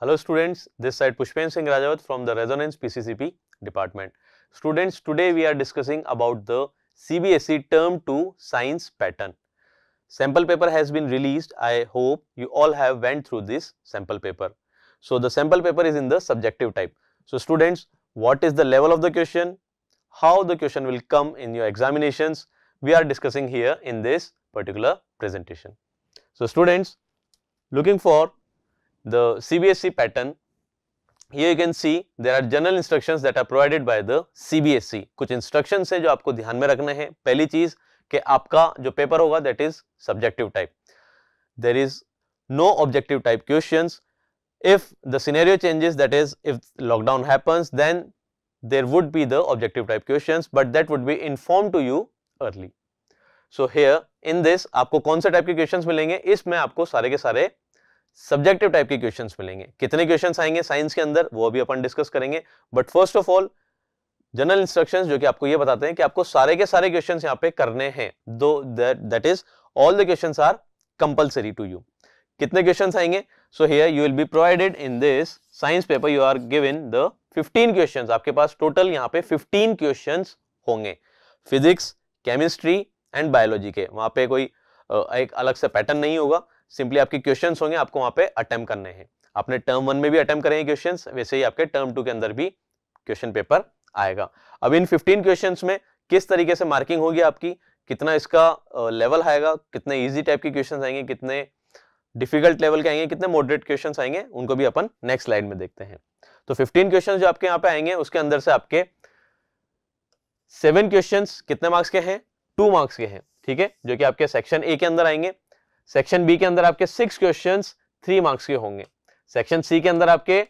Hello students, this side Pushpen Singh Rajawat from the Resonance PCCP department. Students, today we are discussing about the CBSE Term 2 Science Pattern. Sample paper has been released. I hope you all have went through this sample paper. So, the sample paper is in the subjective type. So, students, what is the level of the question? How the question will come in your examinations? We are discussing here in this particular presentation. So, students, looking for the CBSE pattern, here you can see there are general instructions that are provided by the CBSE. कुछ instructions है जो आपको ध्यान में रखने हैं पहली चीज कि आपका जो पेपर होगा that is subjective type. There is no objective type questions. If the scenario changes, that is, if lockdown happens, then there would be the objective type questions, but that would be informed to you early. So here in this आपको कौन से type के questions मिलेंगे इसमें आपको सारे के सारे सब्जेक्टिव टाइप के क्वेश्चंस मिलेंगे कितने क्वेश्चंस आएंगे साइंस के अंदर वो अभी अपन डिस्कस करेंगे but first of all general instructions जो कि आपको ये बताते हैं कि आपको सारे के सारे क्वेश्चंस यहाँ पे करने हैं दो that is all the questions are compulsory to you कितने क्वेश्चंस आएंगे so here you will be provided in this science paper you are given the 15 questions आपके पास टोटल यहाँ पे 15 क्वेश्चंस होंगे फिजिक्स केमिस्ट्री एंड बायोलॉजी के वहां पे कोई एक अलग से पैटर्न नहीं होगा सिंपली आपके क्वेश्चन होंगे आपको वहां पे अटेम्प करने हैं आपने टर्म वन में भी अटेम्प करेंगे क्वेश्चन वैसे ही आपके टर्म टू के अंदर भी क्वेश्चन पेपर आएगा अब इन फिफ्टीन क्वेश्चन में किस तरीके से मार्किंग होगी आपकी कितना इसका लेवल आएगा कितने ईजी टाइप के क्वेश्चन आएंगे कितने डिफिकल्ट लेवल के आएंगे कितने मॉडरेट क्वेश्चन आएंगे उनको भी अपन नेक्स्ट लाइन में देखते हैं तो 15 क्वेश्चन जो आपके यहाँ पे आएंगे उसके अंदर से आपके सेवन क्वेश्चन कितने मार्क्स के हैं टू मार्क्स के हैं ठीक है जो कि आपके सेक्शन ए के अंदर आएंगे सेक्शन बी के अंदर आपके सिक्स क्वेश्चन थ्री मार्क्स के होंगे सेक्शन सी के अंदर आपके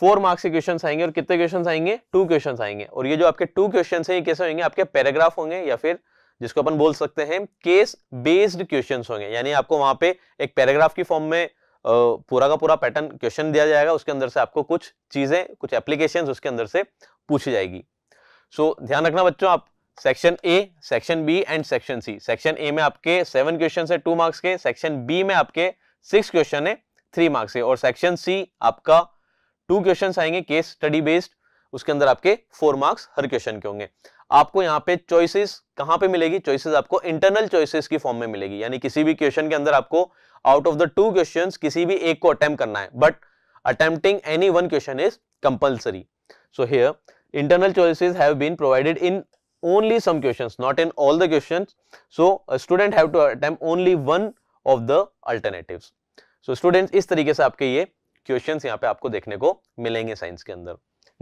फोर मार्क्स के क्वेश्चन आएंगे और कितने क्वेश्चन आएंगे टू क्वेश्चन आएंगे और ये जो आपके टू क्वेश्चन है ये कैसे होंगे आपके पैराग्राफ होंगे या फिर जिसको अपन बोल सकते हैं केस बेस्ड क्वेश्चन होंगे यानी आपको वहां पे एक पैराग्राफ की फॉर्म में पूरा का पूरा पैटर्न क्वेश्चन दिया जाएगा उसके अंदर से आपको कुछ चीजें कुछ एप्लीकेशन उसके अंदर से पूछी जाएगी सो so, ध्यान रखना बच्चों आप section A section B and section C section A में आपके सेवन क्वेश्चन है टू मार्क्स के सेक्शन बी में आपके सिक्स क्वेश्चन है थ्री मार्क्स के और सेक्शन सी आपका टू क्वेश्चन आएंगे केस स्टडी बेस्ड उसके अंदर आपके फोर मार्क्स हर क्वेश्चन के होंगे आपको यहाँ पे चॉइसेस कहाँ पे मिलेगी चॉइसेस आपको इंटरनल चॉइसेस की फॉर्म में मिलेगी यानी किसी भी क्वेश्चन के अंदर आपको out of the two questions किसी भी एक को अटेम्प्ट करना है but attempting any one question is compulsory so here internal choices have been provided in only some questions not in all the questions so a student have to attempt only one of the alternatives so students is tarike se aapke ye questions यहाँ पे आपको देखने को मिलेंगे science के अंदर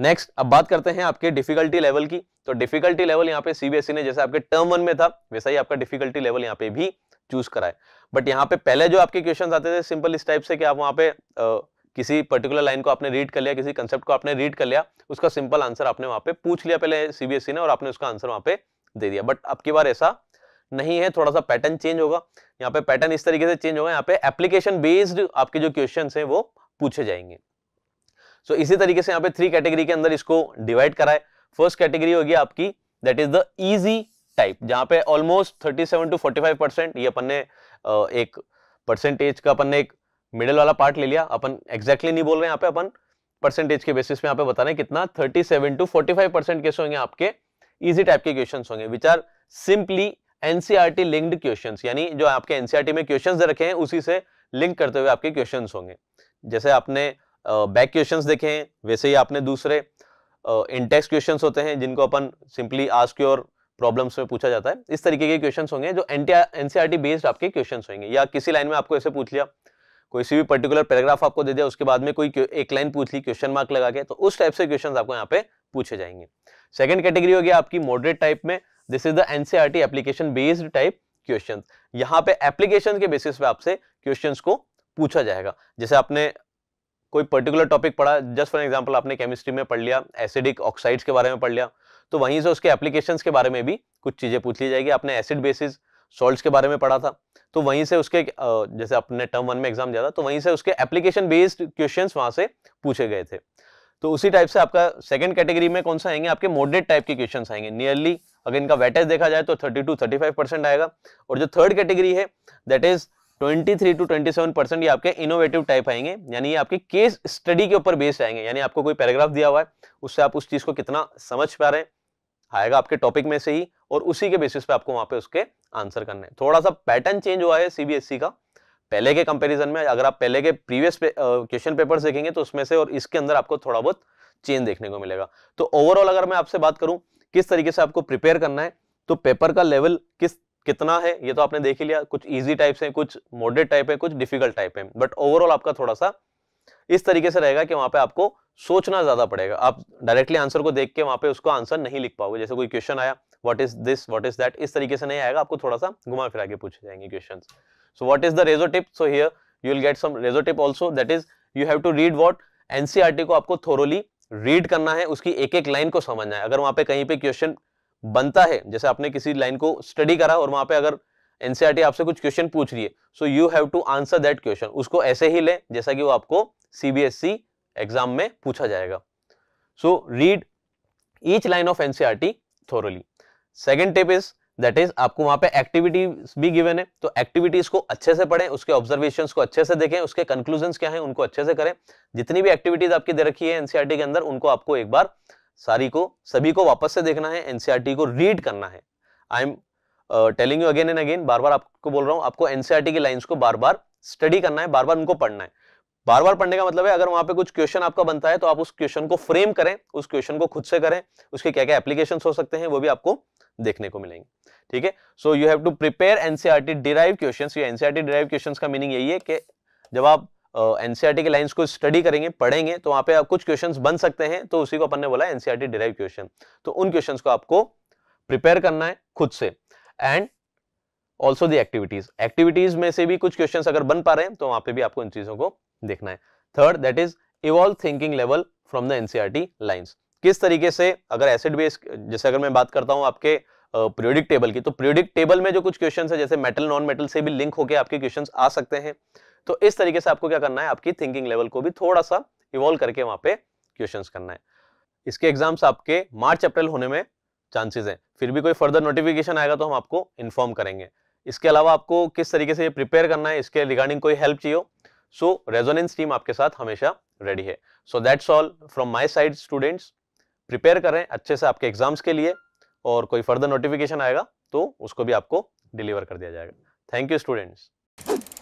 next अब बात करते हैं आपके डिफिकल्टी लेवल की तो डिफिकल्टी लेवल यहाँ पे सीबीएसई e ने जैसे आपके टर्म वन में था वैसा ही आपका डिफिकल्टी लेवल यहाँ पे भी चूज करा है बट यहाँ पे पहले जो आपके क्वेश्चंस आते थे सिंपल इस टाइप से कि आप वहाँ पे किसी पर्टिकुलर लाइन को आपने रीड कर लिया किसी कंसेप्ट को आपने रीड कर लिया उसका सिंपल आंसर आपने वहां पे पूछ लिया पहले सीबीएसई e ने और आपने उसका आंसर वहां पे दे दिया बट अब की बार ऐसा नहीं है थोड़ा सा पैटर्न चेंज होगा यहाँ पे पैटर्न इस तरीके से चेंज होगा यहाँ पे एप्लीकेशन बेस्ड आपके जो क्वेश्चन है वो पूछे जाएंगे सो so, इसी तरीके से यहाँ पे थ्री कैटेगरी के अंदर इसको डिवाइड कराए फर्स्ट कैटेगरी होगी आपकी that is the easy type जहां पे ऑलमोस्ट 37 टू 45 परसेंट ये अपन ने एक परसेंटेज का अपन ने एक मिडल वाला पार्ट ले लिया अपन एग्जैक्टली नहीं बोल रहे यहाँ पे अपन परसेंटेज के बेसिस में यहाँ पे बता रहे हैं कितना 37 टू 45 परसेंट कैसे होंगे आपके इजी टाइप के क्वेश्चन होंगे which are simply NCERT linked question यानी जो आपके एनसीआरटी e में क्वेश्चन रखे हैं उसी से लिंक करते हुए आपके क्वेश्चन होंगे जैसे आपने बैक uh, क्वेश्चंस देखे हैं वैसे ही आपने दूसरे इंटेक्स uh, क्वेश्चंस होते हैं जिनको अपन सिंपली आस्क योर प्रॉब्लम्स में पूछा जाता है इस तरीके के क्वेश्चंस होंगे जो एनसीआरटी बेस्ड e e आपके क्वेश्चंस होंगे या किसी लाइन में आपको ऐसे पूछ लिया कोई सी भी पर्टिकुलर पैराग्राफ आपको दे दिया उसके बाद में कोई एक लाइन पूछ ली क्वेश्चन मार्क लगा के तो उस टाइप से क्वेश्चन आपको यहाँ पे पूछे जाएंगे सेकेंड कैटेगरी हो गया आपकी मॉडरेट टाइप में this is the NCERT application based type question यहाँ पे एप्लीकेशन के बेसिस पे आपसे क्वेश्चन को पूछा जाएगा जैसे आपने कोई पर्टिकुलर टॉपिक पढ़ा जस्ट फॉर एग्जाम्पल आपने केमिस्ट्री में पढ़ लिया एसिडिक ऑक्साइड्स के बारे में पढ़ लिया तो वहीं से उसके एप्लीकेशन के बारे में भी कुछ चीज़ें पूछ ली जाएगी आपने एसिड बेसिस सॉल्ट्स के बारे में पढ़ा था तो वहीं से उसके जैसे अपने टर्म वन में एग्जाम दिया था तो वहीं से उसके एप्लीकेशन बेस्ड क्वेश्चन वहां से पूछे गए थे तो उसी टाइप से आपका सेकंड कैटेगरी में कौन सा आएंगे आपके मॉडरेट टाइप के क्वेश्चन आएंगे नियरली अगर इनका वेटेज देखा जाए तो थर्टी टू 35 परसेंट आएगा और जो थर्ड कैटेगरी है दैट इज 23 टू 27 परसेंट ये आपके इनोवेटिव टाइप आएंगे यानी ये आपके केस स्टडी के ऊपर बेस्ड आएंगे यानी आपको कोई पैराग्राफ दिया हुआ है उससे आप उस चीज को कितना समझ पा रहे हैं आएगा आपके टॉपिक में से ही और उसी के बेसिस पे आपको वहां पे उसके आंसर करने हैं थोड़ा सा पैटर्न चेंज हुआ है सीबीएसई e का पहले के कंपैरिजन में अगर आप पहले के प्रीवियस क्वेश्चन पेपर देखेंगे तो उसमें से और इसके अंदर आपको थोड़ा बहुत चेंज देखने को मिलेगा तो ओवरऑल अगर मैं आपसे बात करूं किस तरीके से आपको प्रिपेयर करना है तो पेपर का लेवल किस कितना है ये तो आपने देख ही लिया कुछ इजी टाइप्स हैं कुछ मॉडरेट टाइप है कुछ डिफिकल्ट टाइप है बट ओवरऑल आपका थोड़ा सा इस तरीके से रहेगा कि वहां पे आपको सोचना ज्यादा पड़ेगा आप डायरेक्टली आंसर को देख के वहां पे उसको आंसर नहीं लिख पाओगे जैसे कोई क्वेश्चन आया what is this what is that इस तरीके से नहीं आएगा आपको थोड़ा सा घुमा फिरा के पूछे जाएंगे question so what is the रेजो tip so here you will get some रेजो tip also that is you have to read what एनसीआरटी को आपको थोरोली रीड करना है उसकी एक एक लाइन को समझना है अगर वहां पे कहीं पे क्वेश्चन बनता है जैसे आपने किसी लाइन को स्टडी करा और वहां पे अगर एनसीईआरटी e आपसे कुछ क्वेश्चन पूछ रही है so you have to answer that question उसको ऐसे ही लें जैसा कि वो आपको सीबीएसई एग्जाम e में पूछा जाएगा so read each line of NCERT thoroughly second tip is that is आपको वहां पे एक्टिविटीज भी गिवन है तो एक्टिविटीज को अच्छे से पढ़ें उसके ऑब्जर्वेशन को अच्छे से देखें उसके कंक्लूजन क्या है उनको अच्छे से करें जितनी भी एक्टिविटीज आपकी दे रखी है एनसीआरटी e के अंदर उनको आपको एक बार सारी को सभी को वापस से देखना है एनसीआरटी को रीड करना है I am telling you again and again बार बार आपको बोल रहा हूँ आपको एनसीआरटी e की लाइन्स को बार बार स्टडी करना है बार बार उनको पढ़ना है बार बार पढ़ने का मतलब है अगर वहां पे कुछ क्वेश्चन आपका बनता है तो आप उस क्वेश्चन को फ्रेम करें उस क्वेश्चन को खुद से करें उसके क्या क्या एप्लीकेशन हो सकते हैं वो भी आपको देखने को मिलेंगे ठीक है so you have to prepare NCERT derive question NCERT derive question का मीनिंग यही है कि जब आप एनसीआरटी uh, के लाइन्स को स्टडी करेंगे पढ़ेंगे तो वहां पे आप कुछ क्वेश्चन बन सकते हैं तो उसी को अपन ने बोला एनसीआरटी डिराइव क्वेश्चन तो उन क्वेश्चन को आपको प्रिपेयर करना है खुद से and also the activities activities में से भी कुछ क्वेश्चन अगर बन पा रहे हैं तो वहां पर भी आपको इन चीजों को देखना है third that is evolve thinking level from the NCERT lines किस तरीके से अगर एसिड बेस जैसे अगर मैं बात करता हूं आपके प्रियोडिक टेबल की तो प्रियोडिक टेबल में जो कुछ क्वेश्चन है जैसे मेटल नॉन मेटल से भी लिंक होकर आपके क्वेश्चन आ सकते हैं तो इस तरीके से आपको क्या करना है आपकी थिंकिंग लेवल को भी थोड़ा सा इवॉल्व करके वहां पे क्वेश्चन करना है इसके एग्जाम्स आपके मार्च अप्रैल होने में चांसेस हैं फिर भी कोई फर्दर नोटिफिकेशन आएगा तो हम आपको इन्फॉर्म करेंगे इसके अलावा आपको किस तरीके से ये प्रिपेयर करना है इसके रिगार्डिंग कोई हेल्प चाहिए सो रेजोनेंस टीम आपके साथ हमेशा रेडी है so that's all from my side students prepare करें अच्छे से आपके एग्जाम्स के लिए और कोई फर्दर नोटिफिकेशन आएगा तो उसको भी आपको डिलीवर कर दिया जाएगा थैंक यू स्टूडेंट्स